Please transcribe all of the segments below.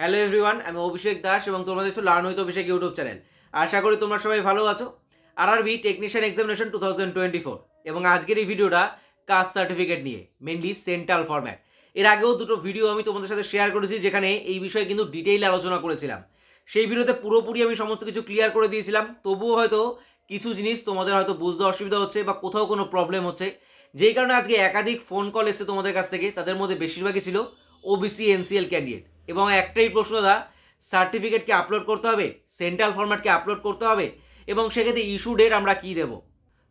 hello everyone আমি অভিষেক দাস এবং তোমাদের সাথে learn with Abhishek YouTube channel আশা করি তোমরা সবাই ভালো আছো R R B technician examination two thousand twenty four এবং আজকের এই ভিডিওটা কাস্ট সার্টিফিকেট নিয়ে মেনলি সেন্ট্রাল ফরম্যাট এর আগেও দুটো ভিডিও আমি তোমাদের সাথে শেয়ার করেছি যেখানে এই বিষয়ে কিন্তু ডিটেইল আলোচনা করেছিলাম সেই ভিডিওতে পুরোপুরি আমি সমস্ত কিছু ক্লিয়ার করে দিয়েছিলাম তবুও হয়তো কিছু জিনিস তোমাদের হয়তো বুঝতে অসুবিধা হচ্ছে বা কোথাও কোনো প্রবলেম হচ্ছে যেই কারণে আজকে একাধিক ফোন কল এসেছে তোমাদের কাছ থেকে তাদের মধ্যে বেশিরভাগই ছিল ওবিসি এনসিএল ক্যান্ডিডেট এবং একটাই প্রশ্ন দা সার্টিফিকেটকে আপলোড করতে হবে সেন্ট্রাল ফরম্যাটকে আপলোড করতে হবে এবং সেক্ষেত্রে ইস্যু ডেট আমরা কী দেবো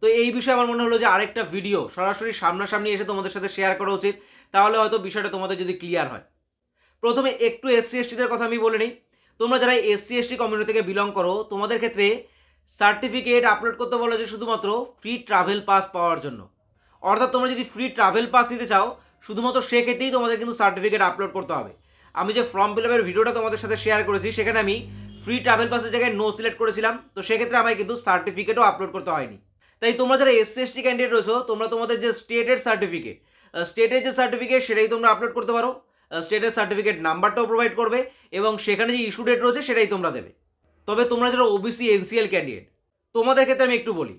তো এই বিষয়ে আমার মনে হলো যে আরেকটা ভিডিও সরাসরি সামনাসামনি এসে তোমাদের সাথে শেয়ার করা উচিত তাহলে হয়তো বিষয়টা তোমাদের যদি ক্লিয়ার হয় প্রথমে একটু এসসি এসটিদের কথা আমি বলে নিই তোমরা যারা এসসি এসটি কমিউনিটি থেকে বিলং করো তোমাদের ক্ষেত্রে সার্টিফিকেট আপলোড করতে বলা হয়েছে শুধুমাত্র ফ্রি ট্রাভেল পাস পাওয়ার জন্য অর্থাৎ তোমরা যদি ফ্রি ট্রাভেল পাস নিতে চাও শুধুমাত্র সেক্ষেত্রেই তোমাদের কিন্তু সার্টিফিকেট আপলোড করতে হবে আমি যে ফর্ম ফিল আপের ভিডিওটা তোমাদের সাথে শেয়ার করেছি সেখানে আমি ফ্রি ট্রাভেল পাসের জায়গায় নো সিলেক্ট করেছিলাম তো সেক্ষেত্রে আমায় কিন্তু সার্টিফিকেটও আপলোড করতে হয়নি তাই তোমরা যারা এসসি এসটি ক্যান্ডিডেট রয়েছো তোমরা তোমাদের যে স্টেটের সার্টিফিকেট স্টেটের যে সার্টিফিকেট সেটাই তোমরা আপলোড করতে পারো স্টেটের সার্টিফিকেট নাম্বারটাও প্রোভাইড করবে এবং সেখানে যে ইস্যু ডেট রয়েছে সেটাই তোমরা দেবে তবে তোমরা যারা ওবিসি এনসিএল ক্যান্ডিডেট তোমাদের ক্ষেত্রে আমি একটু বলি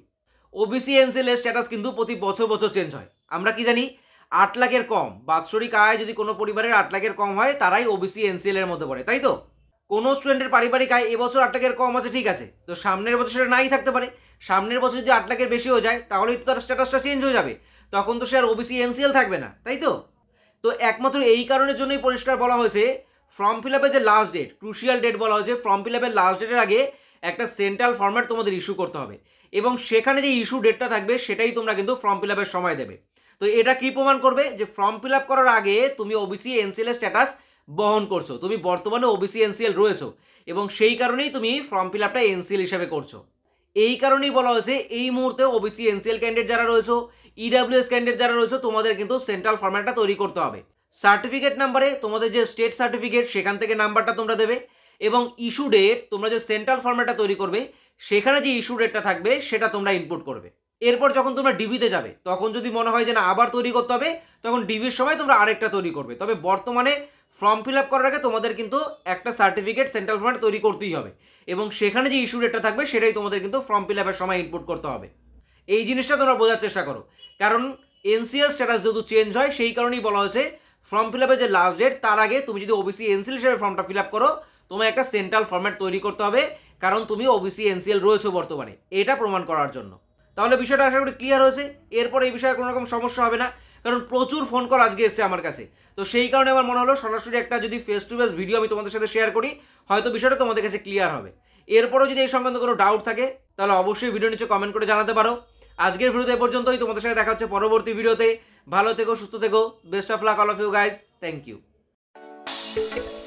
ওবিসি এনসিএলের এর স্ট্যাটাস কিন্তু প্রতি বছর বছর চেঞ্জ হয় আমরা কি জানি আট লাখের কম বাৎসরিক আয় যদি কোনো পরিবারের আট লাখের কম হয় তারাই ওবিসি এনসিএল এর মধ্যে পড়ে তাই তো কোনো স্টুডেন্টের পারিবারিক আয় এবছর আট লাখের কম আছে ঠিক আছে তো সামনের বছর সেটা নাই থাকতে পারে সামনের বছর যদি আট লাখের বেশি হয়ে যায় তাহলেই তো তার স্ট্যাটাসটা চেঞ্জ হয়ে যাবে তখন তো সে আর ওবিসি এনসিএল থাকবে না তাই তো তো একমাত্র এই কারণের জন্যই পরিষ্কার বলা হয়েছে ফর্ম ফিল আপের যে লাস্ট ডেট ক্রুশিয়াল ডেট বলা হয়েছে ফর্ম ফিল আপের লাস্ট ডেটের আগে একটা সেন্ট্রাল ফর্ম্যাট তোমাদের ইস্যু করতে হবে এবং সেখানে যে ইস্যু ডেটটা থাকবে সেটাই তোমরা কিন্তু ফর্ম ফিল আপের সময় দেবে তো এটা কি প্রমাণ করবে যে ফর্ম ফিল করার আগে তুমি ওবিসি এনসিএলের স্ট্যাটাস বহন করছো তুমি বর্তমানে ওবিসি এনসিএল রয়েছো এবং সেই কারণেই তুমি ফর্ম ফিল আপটা এনসিএল হিসাবে করছো এই কারণেই বলা হয়েছে এই মুহূর্তে ওবিসি এনসিএল ক্যান্ডিডেট যারা রয়েছো ইডাব্লিউএস e ক্যান্ডিডেট যারা রয়েছো তোমাদের কিন্তু সেন্ট্রাল ফর্ম্যাটটা তৈরি করতে হবে সার্টিফিকেট নাম্বারে তোমাদের যে স্টেট সার্টিফিকেট সেখান থেকে নাম্বারটা তোমরা দেবে এবং ইস্যু ডেট তোমরা যে সেন্ট্রাল ফর্ম্যাটটা তৈরি করবে সেখানে যে ইস্যু ডেটটা থাকবে সেটা তোমরা ইনপুট করবে এরপর যখন তোমরা ডিভিতে যাবে তখন যদি মনে হয় যে না আবার তৈরি করতে হবে তখন ডিভির সময় তোমরা আরেকটা তৈরি করবে তবে বর্তমানে ফর্ম ফিল আপ করার আগে তোমাদের কিন্তু একটা সার্টিফিকেট সেন্ট্রাল গভর্নমেন্ট তৈরি করতেই হবে এবং সেখানে যে ইস্যু ডেটটা থাকবে সেটাই তোমাদের কিন্তু ফর্ম ফিল আপের সময় ইনপুট করতে হবে এই জিনিসটা তোমরা বোঝার চেষ্টা করো কারণ এনসিএল স্ট্যাটাস যেহেতু চেঞ্জ হয় সেই কারণেই বলা হয়েছে ফর্ম ফিল আপের যে লাস্ট ডেট তার আগে তুমি যদি ওবিসি এনসিএল হিসেবে ফর্মটা ফিল আপ করো তোমায় একটা সেন্ট্রাল ফর্ম্যাট তৈরি করতে হবে কারণ তুমি ওবিসি এনসিএল রয়েছো বর্তমানে এটা প্রমাণ করার জন্য তাহলে বিষয়টা আশা করি ক্লিয়ার হয়েছে এরপর এই বিষয়ে কোনো রকম সমস্যা হবে না কারণ প্রচুর ফোন কল আজকে এসছে আমার কাছে তো সেই কারণে আমার মনে হলো সরাসরি একটা যদি ফেস টু ফেস ভিডিও আমি তোমাদের সাথে শেয়ার করি হয়তো বিষয়টা তোমাদের কাছে ক্লিয়ার হবে এরপরও যদি এই সম্বন্ধে কোনো ডাউট থাকে তাহলে অবশ্যই ভিডিও নিচে কমেন্ট করে জানাতে পারো আজকের ভিডিওতে এ পর্যন্তই তোমাদের সাথে দেখা হচ্ছে পরবর্তী ভিডিওতে ভালো থেকো সুস্থ থেকো best of luck all of you guys thank you